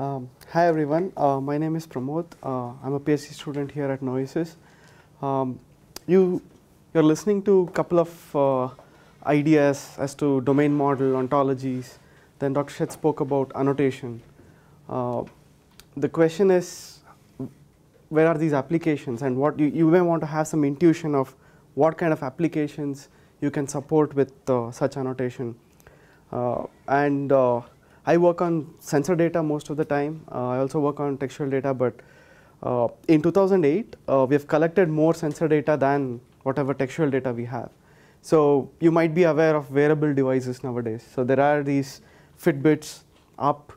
Um, hi everyone, uh, my name is Pramod. Uh, I'm a PhD student here at Noises. Um, you, you're listening to a couple of uh, ideas as to domain model, ontologies, then Dr. Sheth spoke about annotation. Uh, the question is, where are these applications and what you, you may want to have some intuition of what kind of applications you can support with uh, such annotation. Uh, and I work on sensor data most of the time. Uh, I also work on textual data, but uh, in 2008, uh, we have collected more sensor data than whatever textual data we have. So you might be aware of wearable devices nowadays. So there are these Fitbits, Up,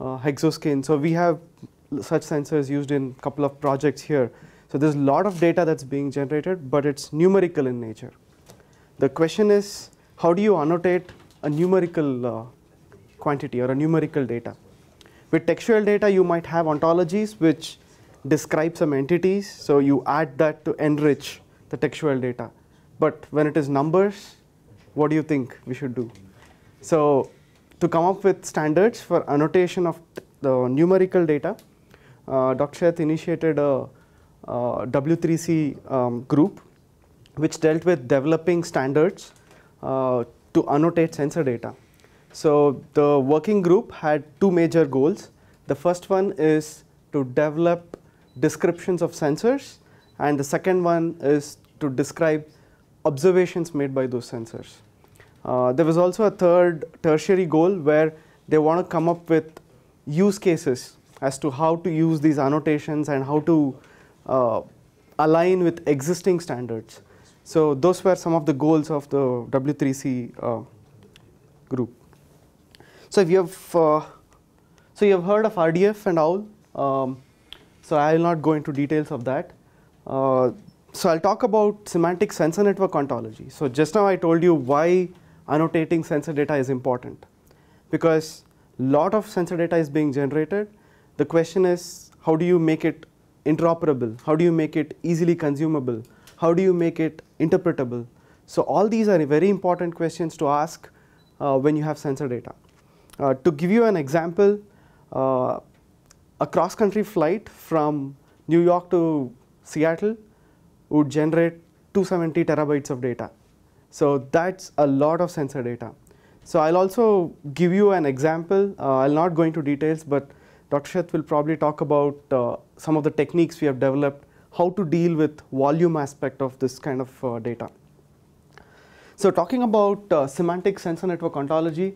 uh, Hexoskin. So we have such sensors used in a couple of projects here. So there's a lot of data that's being generated, but it's numerical in nature. The question is, how do you annotate a numerical uh, quantity or a numerical data. With textual data, you might have ontologies which describe some entities, so you add that to enrich the textual data. But when it is numbers, what do you think we should do? So to come up with standards for annotation of the numerical data, uh, Dr. Sheth initiated a, a W3C um, group which dealt with developing standards uh, to annotate sensor data. So the working group had two major goals. The first one is to develop descriptions of sensors and the second one is to describe observations made by those sensors. Uh, there was also a third tertiary goal where they want to come up with use cases as to how to use these annotations and how to uh, align with existing standards. So those were some of the goals of the W3C uh, group. So if you have, uh, so you have heard of RDF and OWL. Um, so I will not go into details of that. Uh, so I'll talk about semantic sensor network ontology. So just now I told you why annotating sensor data is important because lot of sensor data is being generated. The question is how do you make it interoperable? How do you make it easily consumable? How do you make it interpretable? So all these are very important questions to ask uh, when you have sensor data. Uh, to give you an example, uh, a cross-country flight from New York to Seattle would generate 270 terabytes of data. So that's a lot of sensor data. So I'll also give you an example. Uh, I'll not go into details, but Dr. Sheth will probably talk about uh, some of the techniques we have developed, how to deal with volume aspect of this kind of uh, data. So talking about uh, semantic sensor network ontology,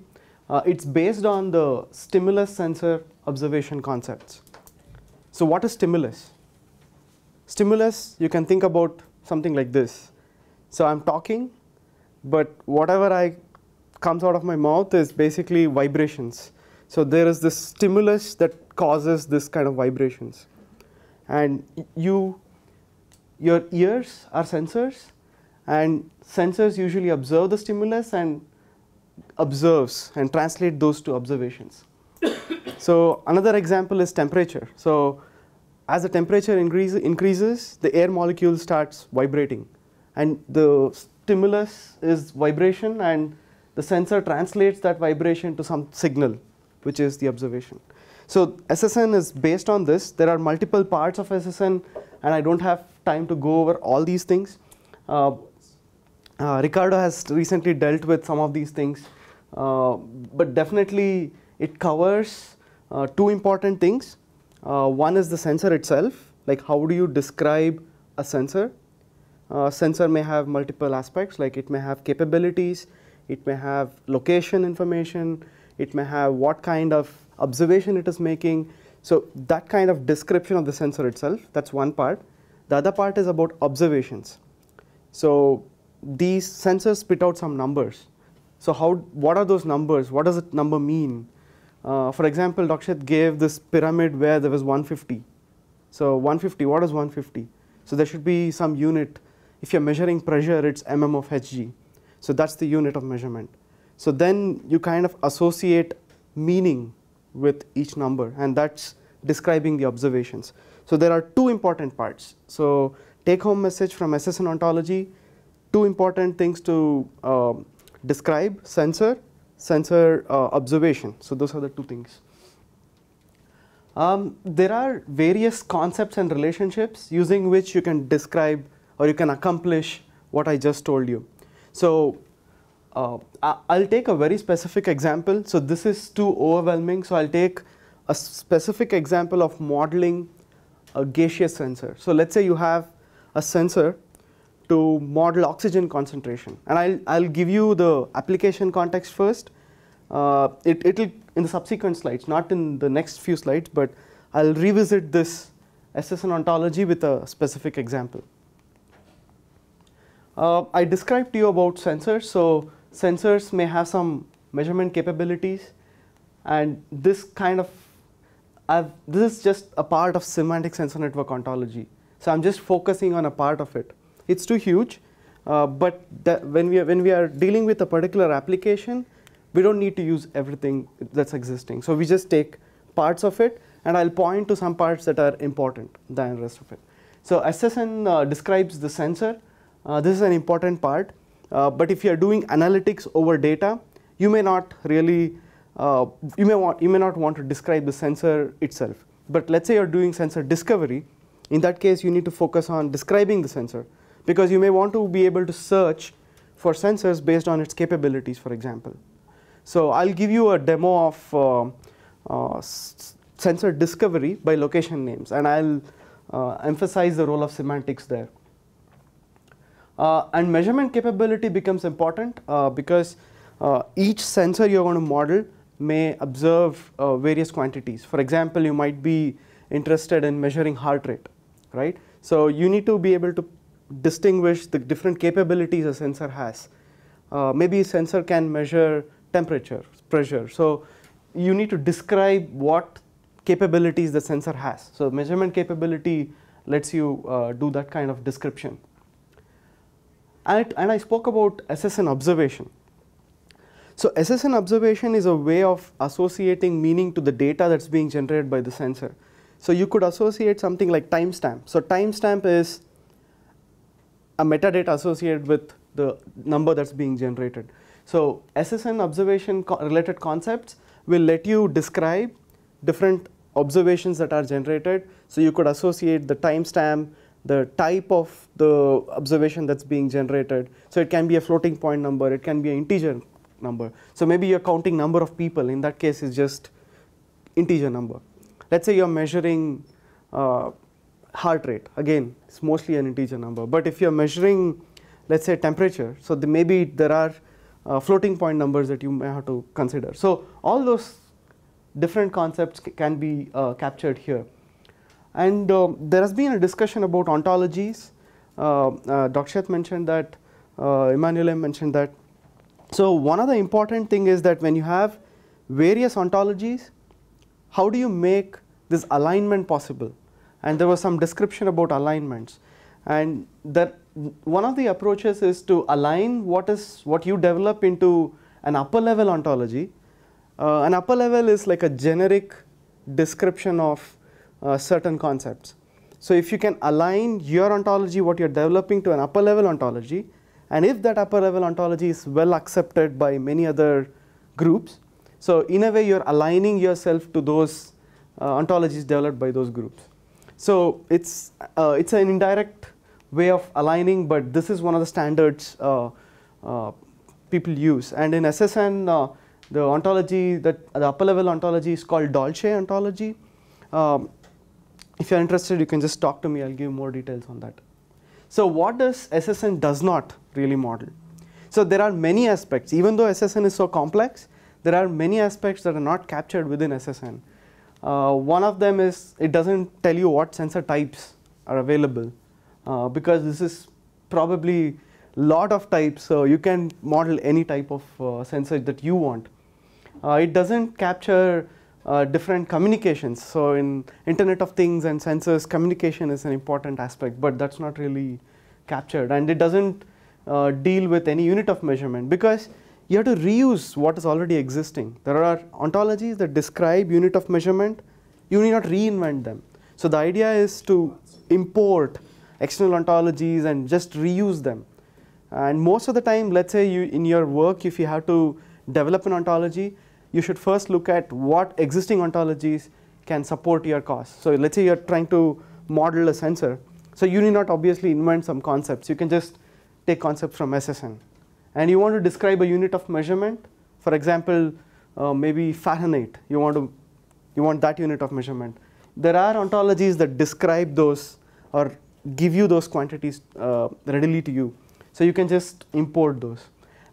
uh, it's based on the stimulus sensor observation concepts. So what is stimulus? Stimulus, you can think about something like this. So I'm talking, but whatever I comes out of my mouth is basically vibrations. So there is this stimulus that causes this kind of vibrations. And you, your ears are sensors, and sensors usually observe the stimulus and observes and translate those to observations. so another example is temperature. So as the temperature increase, increases, the air molecule starts vibrating. And the stimulus is vibration and the sensor translates that vibration to some signal, which is the observation. So SSN is based on this. There are multiple parts of SSN and I don't have time to go over all these things. Uh, uh, Ricardo has recently dealt with some of these things, uh, but definitely it covers uh, two important things. one is the sensor itself, like how do you describe a sensor? Uh, sensor may have multiple aspects, like it may have capabilities, it may have location information, it may have what kind of observation it is making. So that kind of description of the sensor itself, that's one part. The other part is about observations. So these sensors spit out some numbers. So how, what are those numbers? What does that number mean? Uh, for example, Dakshat gave this pyramid where there was 150. So 150, what is 150? So there should be some unit. If you're measuring pressure, it's mm of Hg. So that's the unit of measurement. So then you kind of associate meaning with each number, and that's describing the observations. So there are two important parts. So take home message from SSN ontology two important things to uh, describe, sensor, sensor uh, observation. So those are the two things. Um, there are various concepts and relationships using which you can describe or you can accomplish what I just told you. So uh, I'll take a very specific example. So this is too overwhelming. So I'll take a specific example of modeling a gaseous sensor. So let's say you have a sensor to model oxygen concentration. And I'll, I'll give you the application context first. Uh, it, it'll in the subsequent slides, not in the next few slides, but I'll revisit this SSN ontology with a specific example. Uh, I described to you about sensors. So sensors may have some measurement capabilities and this kind of, I've, this is just a part of semantic sensor network ontology. So I'm just focusing on a part of it it's too huge. Uh, but when we are when we are dealing with a particular application, we don't need to use everything that's existing. So we just take parts of it, and I'll point to some parts that are important than rest of it. So SSN uh, describes the sensor. Uh, this is an important part. Uh, but if you are doing analytics over data, you may not really uh, you may want you may not want to describe the sensor itself. But let's say you're doing sensor discovery. In that case, you need to focus on describing the sensor because you may want to be able to search for sensors based on its capabilities for example. So I will give you a demo of uh, uh, sensor discovery by location names and I will uh, emphasize the role of semantics there. Uh, and measurement capability becomes important uh, because uh, each sensor you are going to model may observe various quantities. For example, you might be interested in measuring heart rate, right? So you need to be able to distinguish the different capabilities a sensor has. Uh, maybe a sensor can measure temperature, pressure. So you need to describe what capabilities the sensor has. So measurement capability lets you uh, do that kind of description. And, and I spoke about SSN observation. So SSN observation is a way of associating meaning to the data that's being generated by the sensor. So you could associate something like timestamp. So timestamp is a metadata associated with the number that's being generated. So SSN observation co related concepts will let you describe different observations that are generated. So you could associate the timestamp, the type of the observation that's being generated. So it can be a floating point number, it can be an integer number. So maybe you're counting number of people, in that case it's just integer number. Let's say you're measuring uh, heart rate again it's mostly an integer number but if you're measuring let's say temperature so the maybe there are uh, floating point numbers that you may have to consider so all those different concepts can be uh, captured here and uh, there has been a discussion about ontologies uh, uh Dakshat mentioned that uh, Emmanuel mentioned that so one other important thing is that when you have various ontologies how do you make this alignment possible and there was some description about alignments and that one of the approaches is to align what is what you develop into an upper level ontology uh, an upper level is like a generic description of uh, certain concepts so if you can align your ontology what you're developing to an upper level ontology and if that upper level ontology is well accepted by many other groups so in a way you're aligning yourself to those uh, ontologies developed by those groups so it's, uh, it's an indirect way of aligning, but this is one of the standards uh, uh, people use. And in SSN, uh, the ontology, that the upper level ontology is called Dolce ontology. Um, if you're interested, you can just talk to me. I'll give more details on that. So what does SSN does not really model? So there are many aspects. Even though SSN is so complex, there are many aspects that are not captured within SSN. Uh, one of them is it doesn't tell you what sensor types are available uh, because this is probably lot of types so you can model any type of uh, sensor that you want. Uh, it doesn't capture uh, different communications so in internet of things and sensors communication is an important aspect but that's not really captured and it doesn't uh, deal with any unit of measurement because you have to reuse what is already existing. There are ontologies that describe unit of measurement. You need not reinvent them. So the idea is to import external ontologies and just reuse them. And most of the time, let's say you in your work, if you have to develop an ontology, you should first look at what existing ontologies can support your cause. So let's say you're trying to model a sensor. So you need not obviously invent some concepts. You can just take concepts from SSN and you want to describe a unit of measurement, for example, uh, maybe Fahrenheit, you want, to, you want that unit of measurement. There are ontologies that describe those or give you those quantities uh, readily to you. So you can just import those.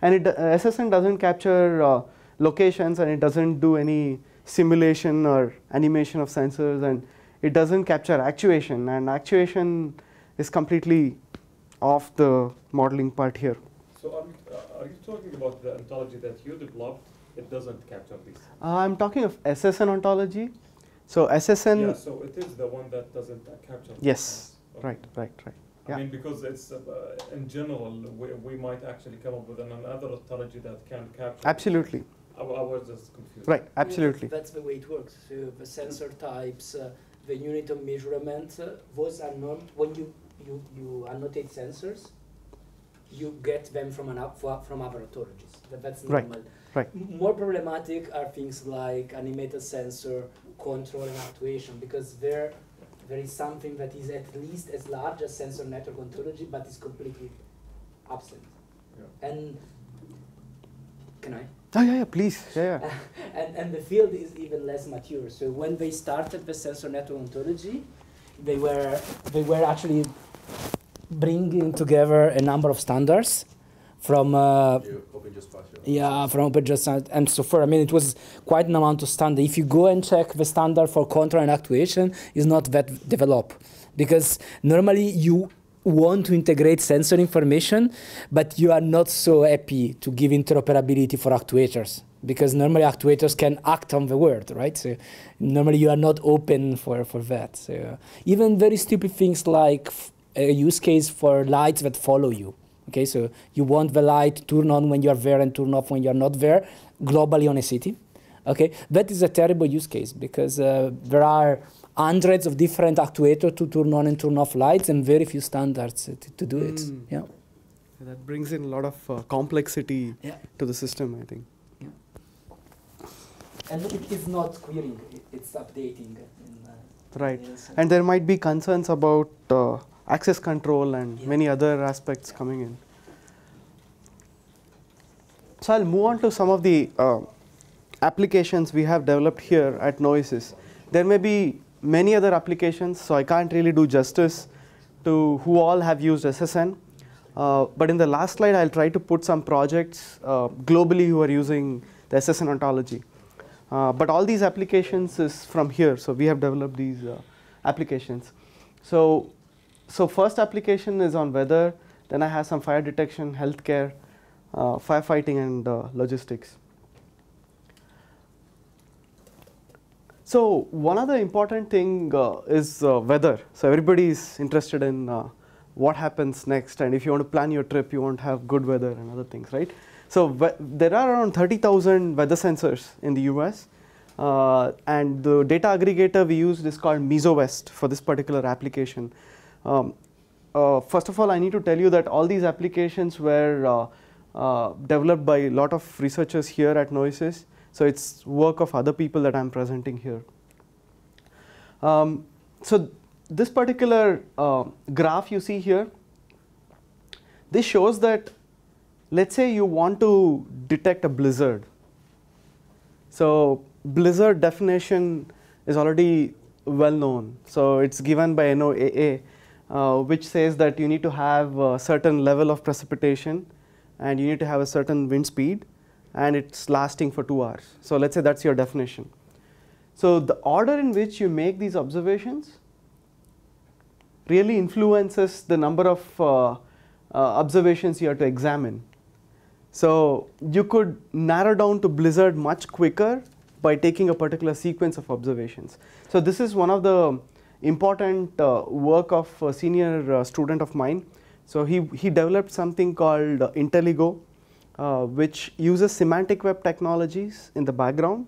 And it, uh, SSN doesn't capture uh, locations and it doesn't do any simulation or animation of sensors and it doesn't capture actuation and actuation is completely off the modeling part here. So are, uh, are you talking about the ontology that you developed? It doesn't capture these. Uh, I'm talking of SSN ontology. So SSN. Yeah, so it is the one that doesn't uh, capture. Yes. Okay. Right. Right. Right. Yeah. I mean, because it's uh, in general, we, we might actually come up with another ontology that can capture. Absolutely. I, I was just confused. Right. Absolutely. Yeah, that's the way it works. So the sensor types, uh, the unit of measurement, uh, those are not when you you you annotate sensors you get them from an from other That, that's normal. Right. right. More problematic are things like animated sensor control and actuation because there there is something that is at least as large as sensor network ontology but is completely absent. Yeah. And can I? Oh, yeah, yeah, please. Yeah, yeah. and, and the field is even less mature. So when they started the sensor network ontology, they were they were actually bringing together a number of standards from uh, yeah from OpenJSON and so forth. I mean, it was quite an amount of standard. If you go and check the standard for control and actuation, is not that developed because normally you want to integrate sensor information, but you are not so happy to give interoperability for actuators because normally actuators can act on the word, right? So normally you are not open for, for that. So uh, even very stupid things like a use case for lights that follow you. Okay, so you want the light turn on when you are there and turn off when you are not there, globally on a city. Okay, that is a terrible use case because uh, there are hundreds of different actuators to turn on and turn off lights and very few standards to, to do mm. it. Hmm. Yeah. That brings in a lot of uh, complexity yeah. to the system, I think. Yeah. And it is not querying, it's updating. In, uh, right. And there might be concerns about uh, access control and yeah. many other aspects yeah. coming in. So I'll move on to some of the uh, applications we have developed here at Noesis. There may be many other applications, so I can't really do justice to who all have used SSN. Uh, but in the last slide, I'll try to put some projects uh, globally who are using the SSN ontology. Uh, but all these applications is from here, so we have developed these uh, applications. So so first application is on weather, then I have some fire detection, healthcare, uh, firefighting and uh, logistics. So one other important thing uh, is uh, weather. So everybody is interested in uh, what happens next and if you want to plan your trip, you want to have good weather and other things, right? So there are around 30,000 weather sensors in the US uh, and the data aggregator we used is called MesoWest for this particular application. Um, uh, first of all, I need to tell you that all these applications were uh, uh developed by a lot of researchers here at Noesis. So it's work of other people that I'm presenting here. Um, so this particular uh, graph you see here, this shows that let's say you want to detect a blizzard. So blizzard definition is already well known. So it's given by NOAA uh, which says that you need to have a certain level of precipitation and you need to have a certain wind speed and it's lasting for 2 hours. So let's say that's your definition. So the order in which you make these observations really influences the number of uh, uh, observations you have to examine. So you could narrow down to blizzard much quicker by taking a particular sequence of observations. So this is one of the important uh, work of a senior uh, student of mine. So he, he developed something called uh, IntelliGo, which uses semantic web technologies in the background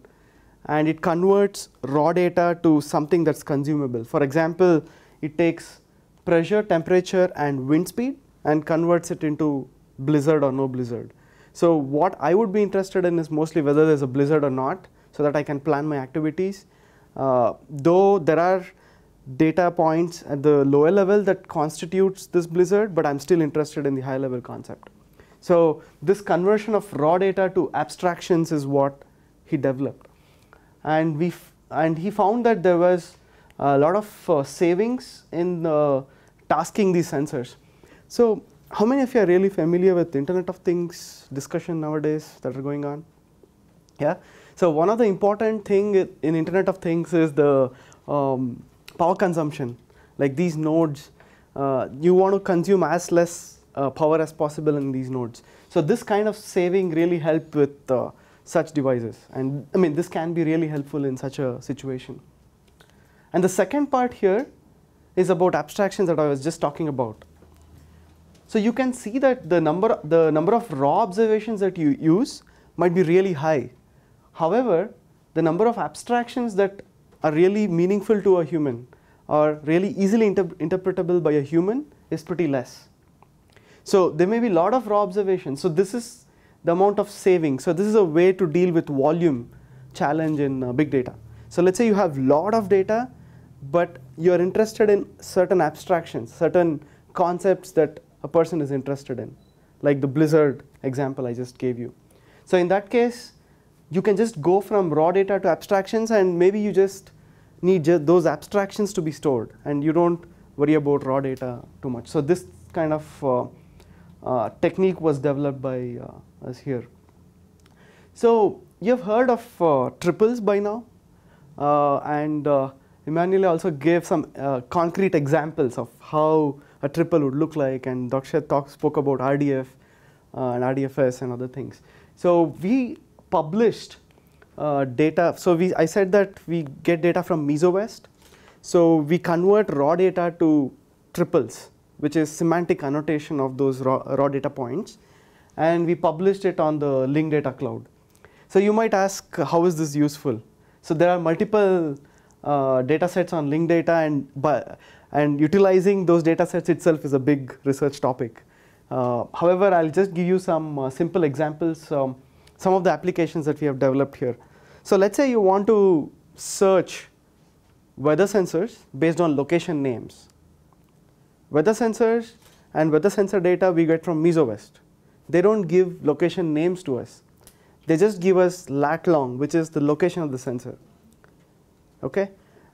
and it converts raw data to something that's consumable. For example, it takes pressure, temperature and wind speed and converts it into blizzard or no blizzard. So what I would be interested in is mostly whether there's a blizzard or not so that I can plan my activities. Uh, though there are data points at the lower level that constitutes this blizzard, but I'm still interested in the high level concept. So this conversion of raw data to abstractions is what he developed. And, we and he found that there was a lot of uh, savings in uh, tasking these sensors. So how many of you are really familiar with Internet of Things discussion nowadays that are going on? Yeah. So one of the important thing in Internet of Things is the um, power consumption like these nodes uh, you want to consume as less uh, power as possible in these nodes so this kind of saving really help with uh, such devices and I mean this can be really helpful in such a situation and the second part here is about abstractions that I was just talking about so you can see that the number the number of raw observations that you use might be really high however the number of abstractions that are really meaningful to a human or really easily inter interpretable by a human is pretty less. So there may be a lot of raw observations. So this is the amount of saving. So this is a way to deal with volume challenge in uh, big data. So let's say you have lot of data, but you're interested in certain abstractions, certain concepts that a person is interested in, like the blizzard example I just gave you. So in that case, you can just go from raw data to abstractions and maybe you just need ju those abstractions to be stored and you don't worry about raw data too much. So this kind of uh, uh, technique was developed by uh, us here. So you've heard of uh, triples by now uh, and uh, Emmanuel also gave some concrete examples of how a triple would look like and Daksha talk, spoke about RDF and RDFS and other things. So we published uh, data. So we, I said that we get data from MesoWest. So we convert raw data to triples, which is semantic annotation of those raw, raw data points. And we published it on the Link Data Cloud. So you might ask, how is this useful? So there are multiple uh, data sets on linked data and, and utilizing those data sets itself is a big research topic. Uh, however, I'll just give you some uh, simple examples um, some of the applications that we have developed here. So let's say you want to search weather sensors based on location names. Weather sensors and weather sensor data we get from MesoWest. They don't give location names to us. They just give us lat long, which is the location of the sensor. Okay?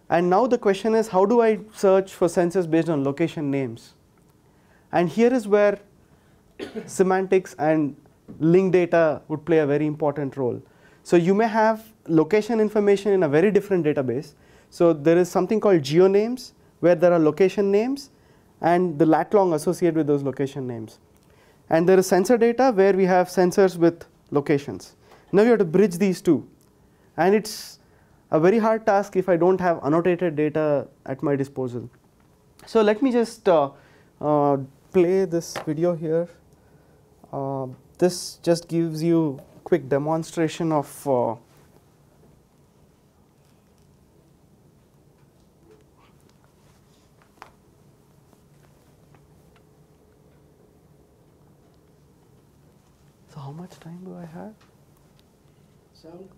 And now the question is, how do I search for sensors based on location names? And here is where semantics and link data would play a very important role. So you may have location information in a very different database. So there is something called geonames where there are location names and the lat long associated with those location names. And there is sensor data where we have sensors with locations. Now you have to bridge these two and it's a very hard task if I don't have annotated data at my disposal. So let me just uh, uh, play this video here. Uh, this just gives you quick demonstration of uh, how much time do I have? Sound.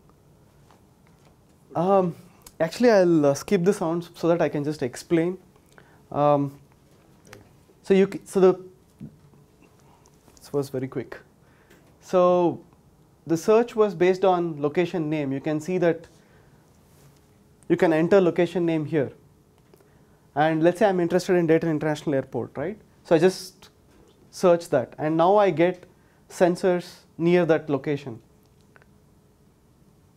Um, actually, I'll uh, skip the sounds so that I can just explain. Um, so you so the was very quick. So the search was based on location name. You can see that you can enter location name here. And let's say I'm interested in Dayton International Airport, right? So I just search that and now I get sensors near that location.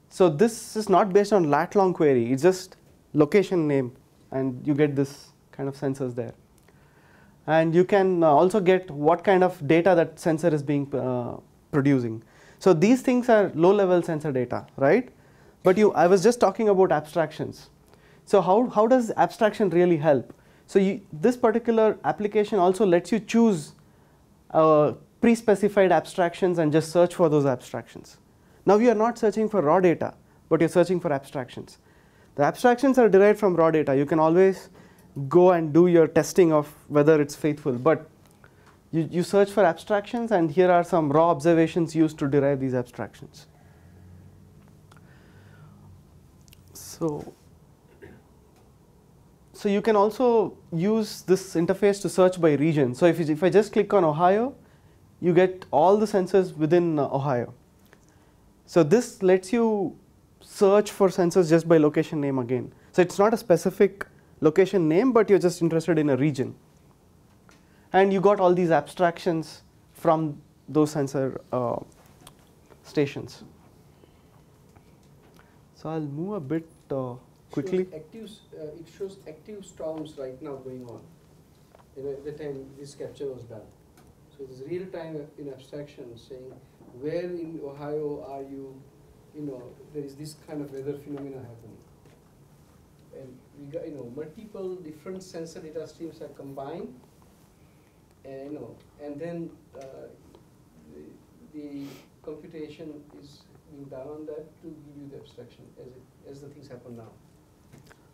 So this is not based on lat long query, it's just location name and you get this kind of sensors there and you can uh, also get what kind of data that sensor is being uh, producing. So these things are low level sensor data, right? But you, I was just talking about abstractions. So how, how does abstraction really help? So you, this particular application also lets you choose uh, pre-specified abstractions and just search for those abstractions. Now you are not searching for raw data, but you're searching for abstractions. The abstractions are derived from raw data. You can always go and do your testing of whether it's faithful. But you, you search for abstractions, and here are some raw observations used to derive these abstractions. So, so you can also use this interface to search by region. So if, if I just click on Ohio, you get all the sensors within uh, Ohio. So this lets you search for sensors just by location name again. So it's not a specific location name, but you're just interested in a region. And you got all these abstractions from those sensor uh, stations. So I'll move a bit uh, quickly. Shows active, uh, it shows active storms right now going on. You know, at the time this capture was done. So it's real time in abstraction saying where in Ohio are you, you know, there is this kind of weather phenomena happening. And you know, multiple different sensor data streams are combined, and, you know, and then uh, the, the, computation is being done on that to give you the abstraction as, it, as the things happen now.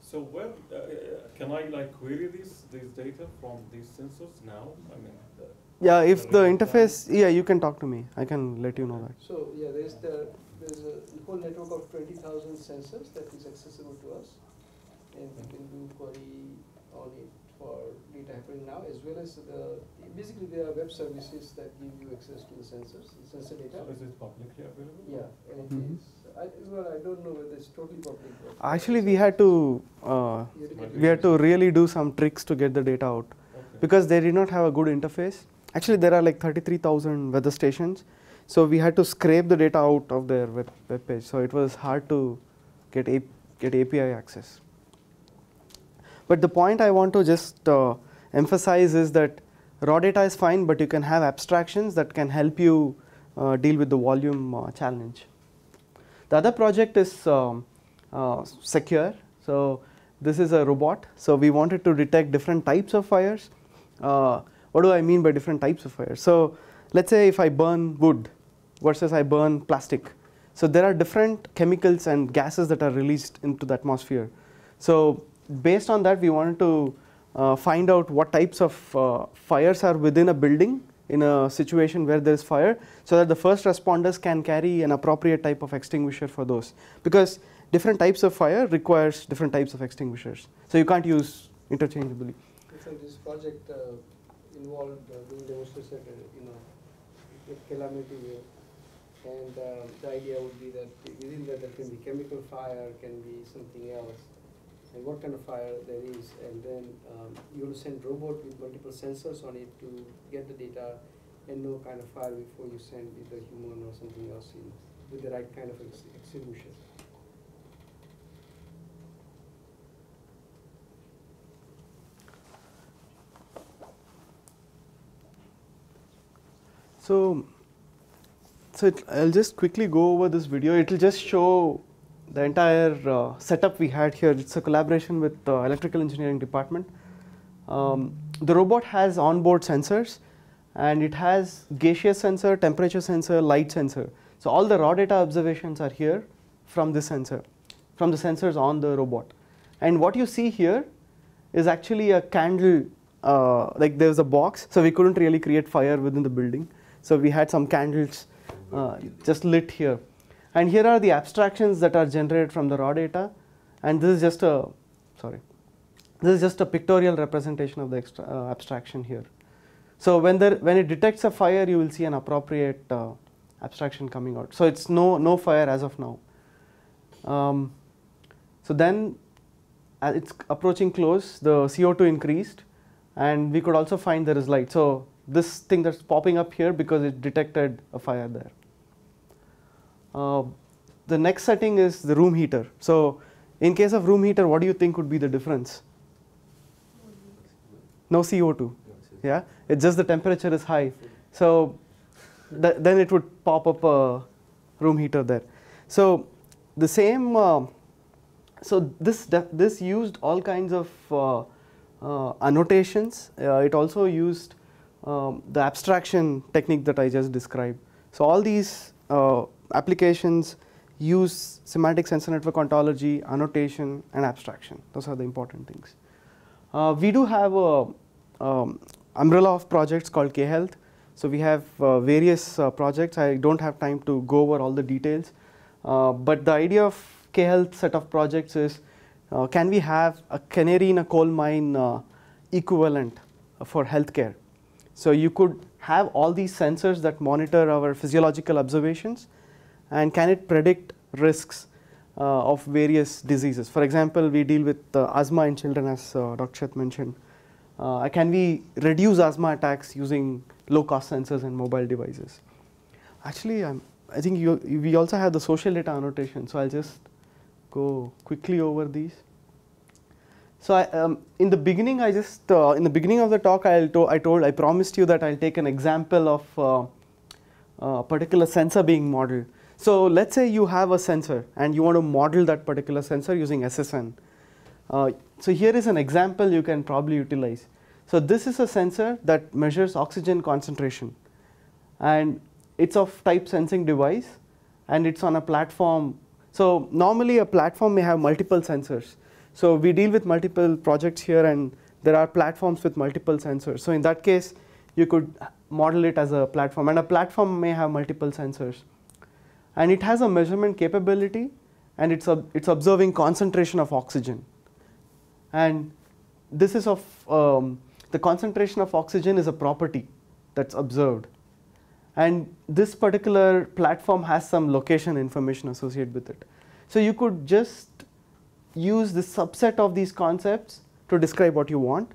So where uh, uh can I like query this this data from these sensors now? I mean. yeah, if the interface, yeah, you can talk to me. I can let you know that. So yeah, there's the there's a whole network of 20,000 sensors that is accessible to us and we can do query on it for data happening now, as well as the, basically there are web services that give you access to the sensors, sensor data. So is it publicly available? Yeah, and mm -hmm. is, I, well, I don't know whether it's totally public. Actually, we had to, uh, we had to really do some tricks to get the data out okay. because they did not have a good interface. Actually, there are like 33,000 weather stations. So we had to scrape the data out of their web, web page. So it was hard to get, a, get API access. But the point I want to just uh, emphasize is that raw data is fine, but you can have abstractions that can help you uh, deal with the volume uh, challenge. The other project is um, uh, secure. So this is a robot. So we wanted to detect different types of fires. Uh, what do I mean by different types of fires? So let's say if I burn wood versus I burn plastic. So there are different chemicals and gases that are released into the atmosphere. So based on that we wanted to uh, find out what types of uh, fires are within a building in a situation where there is fire so that the first responders can carry an appropriate type of extinguisher for those because different types of fire requires different types of extinguishers so you can't use interchangeably so this project uh, involved uh, being demonstrated in a calamity and uh, the idea would be that within that there can be chemical fire can be something else and what kind of fire there is. And then um, you will send robot with multiple sensors on it to get the data and know kind of fire before you send either human or something else in with the right kind of ex execution. So, so it, I'll just quickly go over this video. It will just show the entire uh, setup we had here, it's a collaboration with the electrical engineering department. Um, the robot has onboard sensors and it has gaseous sensor, temperature sensor, light sensor. So all the raw data observations are here from this sensor, from the sensors on the robot. And what you see here is actually a candle, uh, like there's a box, so we couldn't really create fire within the building. So we had some candles uh, just lit here. And here are the abstractions that are generated from the raw data and this is just a, sorry, this is just a pictorial representation of the extra, uh, abstraction here. So when there, when it detects a fire, you will see an appropriate uh, abstraction coming out. So it's no, no fire as of now. Um, so then as uh, it's approaching close, the CO2 increased and we could also find there is light. So this thing that's popping up here because it detected a fire there. Uh, the next setting is the room heater. So, in case of room heater, what do you think would be the difference? No CO2. Yeah, it's just the temperature is high. So, th then it would pop up a room heater there. So, the same. Uh, so this this used all kinds of uh, uh, annotations. Uh, it also used um, the abstraction technique that I just described. So all these uh, applications use semantic sensor network ontology, annotation, and abstraction. Those are the important things. Uh, we do have an um, umbrella of projects called K-Health. So we have uh, various uh, projects. I don't have time to go over all the details. Uh, but the idea of K-Health set of projects is, uh, can we have a canary in a coal mine uh, equivalent for healthcare? So you could have all these sensors that monitor our physiological observations and can it predict risks uh, of various diseases. For example, we deal with uh, asthma in children as uh, Dr. Chet mentioned. Uh, can we reduce asthma attacks using low cost sensors and mobile devices? Actually, I'm, i think you, we also have the social data annotation, so I'll just go quickly over these. So I, um, in the beginning, I just, uh, in the beginning of the talk, I'll to, I told, I promised you that I'll take an example of a uh, particular sensor being modeled. So let's say you have a sensor and you want to model that particular sensor using SSN. Uh, so here is an example you can probably utilize. So this is a sensor that measures oxygen concentration and it's of type sensing device and it's on a platform. So normally a platform may have multiple sensors. So we deal with multiple projects here and there are platforms with multiple sensors. So in that case, you could model it as a platform and a platform may have multiple sensors and it has a measurement capability and it's, it's observing concentration of oxygen. And this is of um, the concentration of oxygen is a property that's observed. And this particular platform has some location information associated with it. So you could just use the subset of these concepts to describe what you want.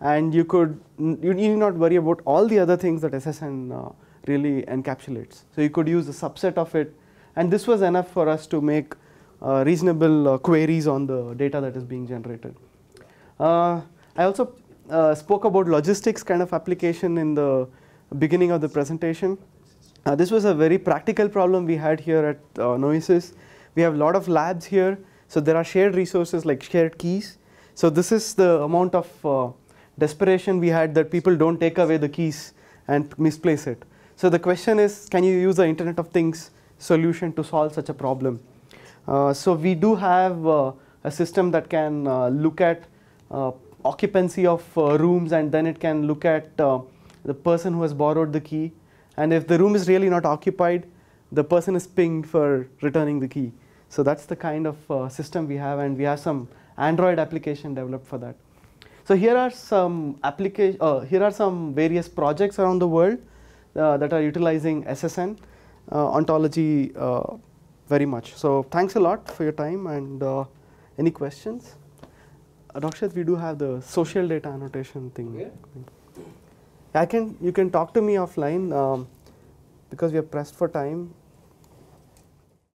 And you could, you need not worry about all the other things that SSN uh, really encapsulates. So, you could use a subset of it and this was enough for us to make uh, reasonable uh, queries on the data that is being generated. Uh, I also uh, spoke about logistics kind of application in the beginning of the presentation. Uh, this was a very practical problem we had here at uh, Noesis. We have a lot of labs here, so there are shared resources like shared keys. So this is the amount of uh, desperation we had that people don't take away the keys and misplace it. So the question is, can you use the Internet of Things solution to solve such a problem? Uh, so we do have uh, a system that can uh, look at uh, occupancy of uh, rooms and then it can look at uh, the person who has borrowed the key and if the room is really not occupied the person is pinged for returning the key. So that's the kind of system we have and we have some Android application developed for that. So here are some application, here are some various projects around the world uh, that are utilizing SSN uh, ontology uh, very much. So thanks a lot for your time and any questions? Rakshat, we do have the social data annotation thing. Yeah. I can, you can talk to me offline um, because we are pressed for time.